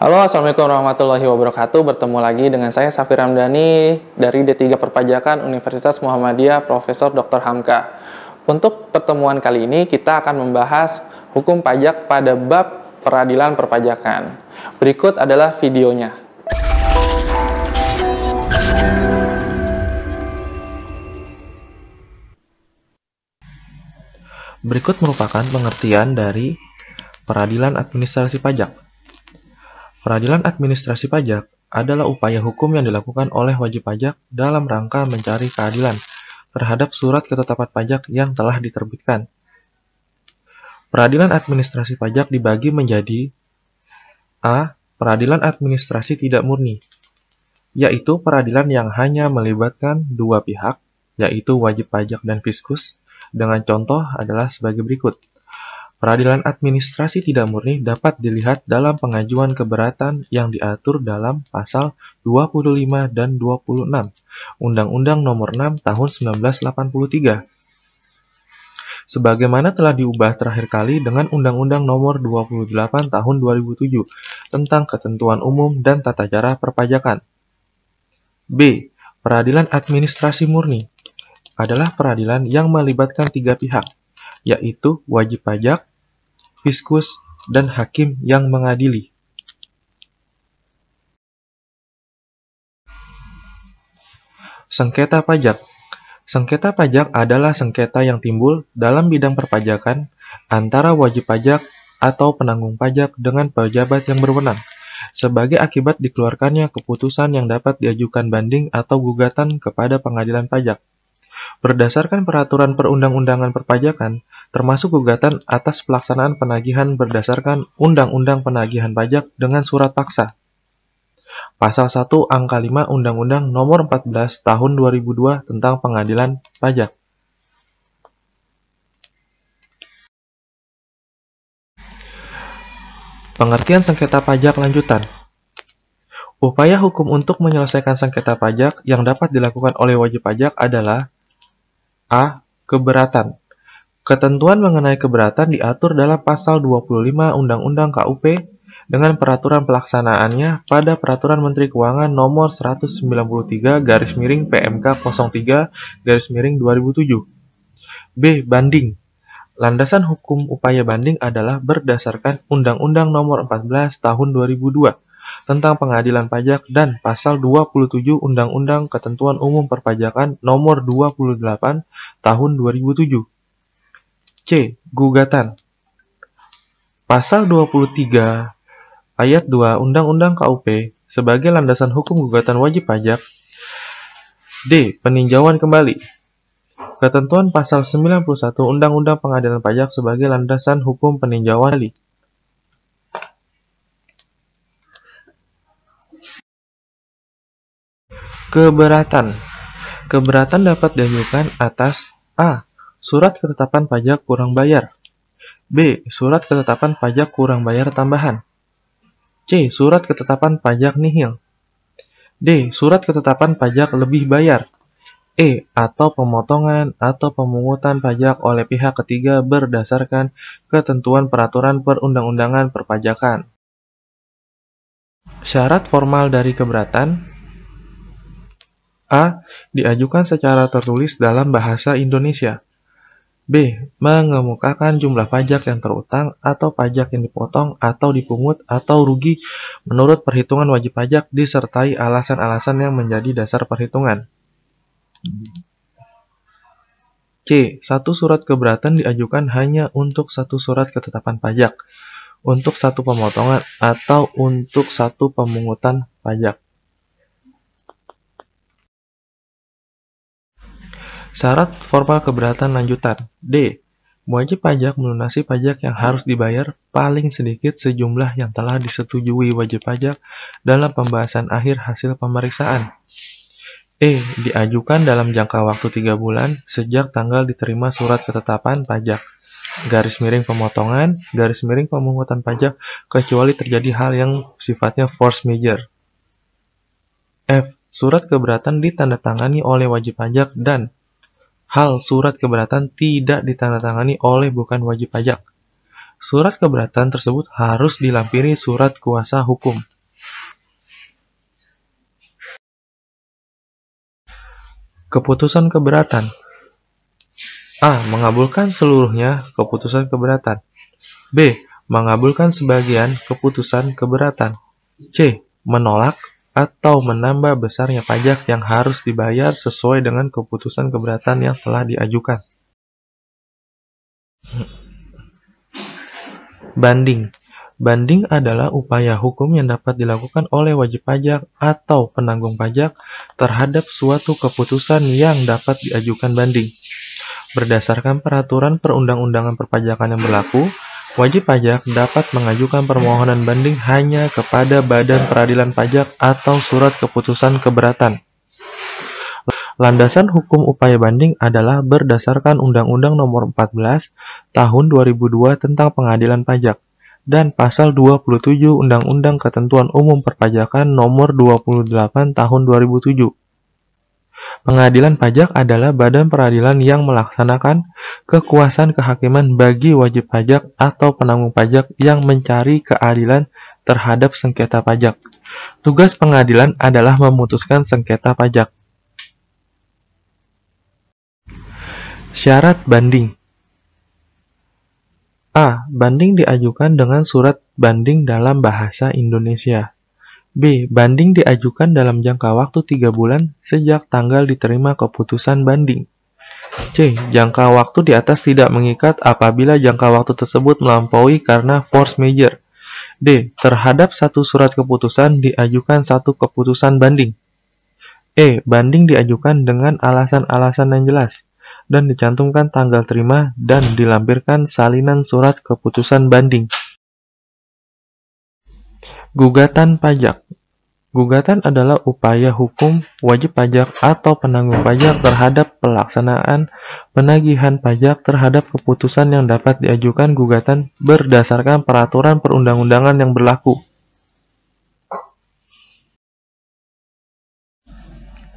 Halo, Assalamualaikum warahmatullahi wabarakatuh. Bertemu lagi dengan saya Safir Ramdhani dari D3 Perpajakan Universitas Muhammadiyah Profesor Dr. Hamka. Untuk pertemuan kali ini kita akan membahas hukum pajak pada bab peradilan perpajakan. Berikut adalah videonya. Berikut merupakan pengertian dari peradilan administrasi pajak. Peradilan administrasi pajak adalah upaya hukum yang dilakukan oleh wajib pajak dalam rangka mencari keadilan terhadap surat ketetapan pajak yang telah diterbitkan. Peradilan administrasi pajak dibagi menjadi A. Peradilan administrasi tidak murni, yaitu peradilan yang hanya melibatkan dua pihak, yaitu wajib pajak dan fiskus, dengan contoh adalah sebagai berikut. Peradilan administrasi tidak murni dapat dilihat dalam pengajuan keberatan yang diatur dalam pasal 25 dan 26 Undang-Undang Nomor 6 Tahun 1983. Sebagaimana telah diubah terakhir kali dengan Undang-Undang Nomor 28 Tahun 2007 tentang ketentuan umum dan tata cara perpajakan. B. Peradilan administrasi murni adalah peradilan yang melibatkan tiga pihak, yaitu wajib pajak, fiskus, dan hakim yang mengadili. Sengketa pajak Sengketa pajak adalah sengketa yang timbul dalam bidang perpajakan antara wajib pajak atau penanggung pajak dengan pejabat yang berwenang sebagai akibat dikeluarkannya keputusan yang dapat diajukan banding atau gugatan kepada pengadilan pajak. Berdasarkan peraturan perundang-undangan perpajakan, termasuk gugatan atas pelaksanaan penagihan berdasarkan Undang-Undang Penagihan Pajak dengan surat paksa. Pasal 1 angka 5 Undang-Undang Nomor 14 Tahun 2002 tentang Pengadilan Pajak. Pengertian sengketa pajak lanjutan. Upaya hukum untuk menyelesaikan sengketa pajak yang dapat dilakukan oleh wajib pajak adalah A. Keberatan Ketentuan mengenai keberatan diatur dalam pasal 25 Undang-Undang KUP dengan peraturan pelaksanaannya pada Peraturan Menteri Keuangan Nomor 193 garis miring PMK 03 garis miring 2007. B. Banding. Landasan hukum upaya banding adalah berdasarkan Undang-Undang Nomor 14 Tahun 2002 tentang Pengadilan Pajak dan Pasal 27 Undang-Undang Ketentuan Umum Perpajakan Nomor 28 Tahun 2007. C. Gugatan Pasal 23 ayat 2 Undang-Undang KUP sebagai landasan hukum gugatan wajib pajak D. Peninjauan kembali Ketentuan pasal 91 Undang-Undang Pengadilan Pajak sebagai landasan hukum peninjauan kembali Keberatan Keberatan dapat diajukan atas A. Surat ketetapan pajak kurang bayar. B. Surat ketetapan pajak kurang bayar tambahan. C. Surat ketetapan pajak nihil. D. Surat ketetapan pajak lebih bayar. E. Atau pemotongan atau pemungutan pajak oleh pihak ketiga berdasarkan ketentuan peraturan perundang-undangan perpajakan. Syarat formal dari keberatan A. Diajukan secara tertulis dalam bahasa Indonesia. B. Mengemukakan jumlah pajak yang terutang atau pajak yang dipotong atau dipungut atau rugi menurut perhitungan wajib pajak disertai alasan-alasan yang menjadi dasar perhitungan. C. Satu surat keberatan diajukan hanya untuk satu surat ketetapan pajak, untuk satu pemotongan, atau untuk satu pemungutan pajak. Syarat formal keberatan lanjutan. D. Wajib pajak melunasi pajak yang harus dibayar paling sedikit sejumlah yang telah disetujui wajib pajak dalam pembahasan akhir hasil pemeriksaan. E. Diajukan dalam jangka waktu 3 bulan sejak tanggal diterima surat ketetapan pajak. Garis miring pemotongan, garis miring pemungutan pajak, kecuali terjadi hal yang sifatnya force major. F. Surat keberatan ditandatangani oleh wajib pajak dan Hal surat keberatan tidak ditandatangani oleh bukan wajib pajak. Surat keberatan tersebut harus dilampiri surat kuasa hukum. Keputusan keberatan A. Mengabulkan seluruhnya keputusan keberatan B. Mengabulkan sebagian keputusan keberatan C. Menolak atau menambah besarnya pajak yang harus dibayar sesuai dengan keputusan keberatan yang telah diajukan. Banding Banding adalah upaya hukum yang dapat dilakukan oleh wajib pajak atau penanggung pajak terhadap suatu keputusan yang dapat diajukan banding. Berdasarkan peraturan perundang-undangan perpajakan yang berlaku, Wajib pajak dapat mengajukan permohonan banding hanya kepada Badan Peradilan Pajak atau surat keputusan keberatan. Landasan hukum upaya banding adalah berdasarkan Undang-Undang Nomor 14 Tahun 2002 tentang Pengadilan Pajak dan Pasal 27 Undang-Undang Ketentuan Umum Perpajakan Nomor 28 Tahun 2007 Pengadilan pajak adalah badan peradilan yang melaksanakan kekuasaan kehakiman bagi wajib pajak atau penanggung pajak yang mencari keadilan terhadap sengketa pajak. Tugas pengadilan adalah memutuskan sengketa pajak. Syarat banding A. Banding diajukan dengan surat banding dalam bahasa Indonesia. B. Banding diajukan dalam jangka waktu 3 bulan sejak tanggal diterima keputusan banding. C. Jangka waktu di atas tidak mengikat apabila jangka waktu tersebut melampaui karena force major. D. Terhadap satu surat keputusan diajukan satu keputusan banding. E. Banding diajukan dengan alasan-alasan yang jelas dan dicantumkan tanggal terima dan dilampirkan salinan surat keputusan banding. Gugatan pajak Gugatan adalah upaya hukum wajib pajak atau penanggung pajak terhadap pelaksanaan penagihan pajak terhadap keputusan yang dapat diajukan gugatan berdasarkan peraturan perundang-undangan yang berlaku.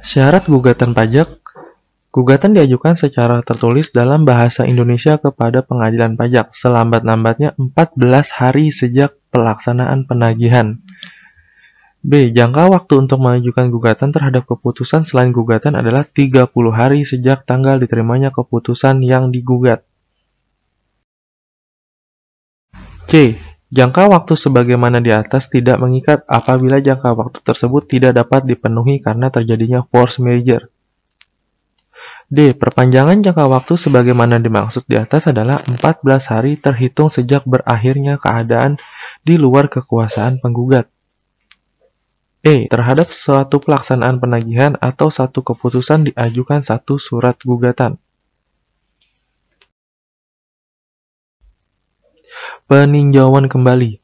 Syarat gugatan pajak Gugatan diajukan secara tertulis dalam bahasa Indonesia kepada pengadilan pajak selambat-lambatnya 14 hari sejak pelaksanaan penagihan B. Jangka waktu untuk mengajukan gugatan terhadap keputusan selain gugatan adalah 30 hari sejak tanggal diterimanya keputusan yang digugat. C. Jangka waktu sebagaimana di atas tidak mengikat apabila jangka waktu tersebut tidak dapat dipenuhi karena terjadinya force major. D. Perpanjangan jangka waktu sebagaimana dimaksud di atas adalah 14 hari terhitung sejak berakhirnya keadaan di luar kekuasaan penggugat. E. Terhadap suatu pelaksanaan penagihan atau satu keputusan diajukan satu surat gugatan. Peninjauan kembali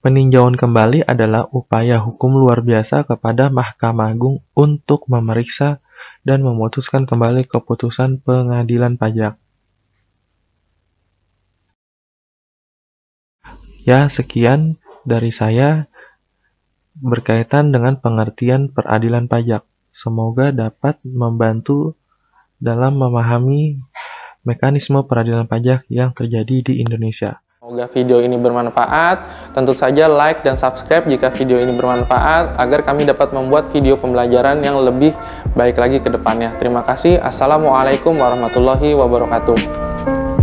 Peninjauan kembali adalah upaya hukum luar biasa kepada Mahkamah Agung untuk memeriksa dan memutuskan kembali keputusan pengadilan pajak. Ya, sekian dari saya berkaitan dengan pengertian peradilan pajak. Semoga dapat membantu dalam memahami mekanisme peradilan pajak yang terjadi di Indonesia. Semoga video ini bermanfaat. Tentu saja like dan subscribe jika video ini bermanfaat agar kami dapat membuat video pembelajaran yang lebih baik lagi ke depannya. Terima kasih. Assalamualaikum warahmatullahi wabarakatuh.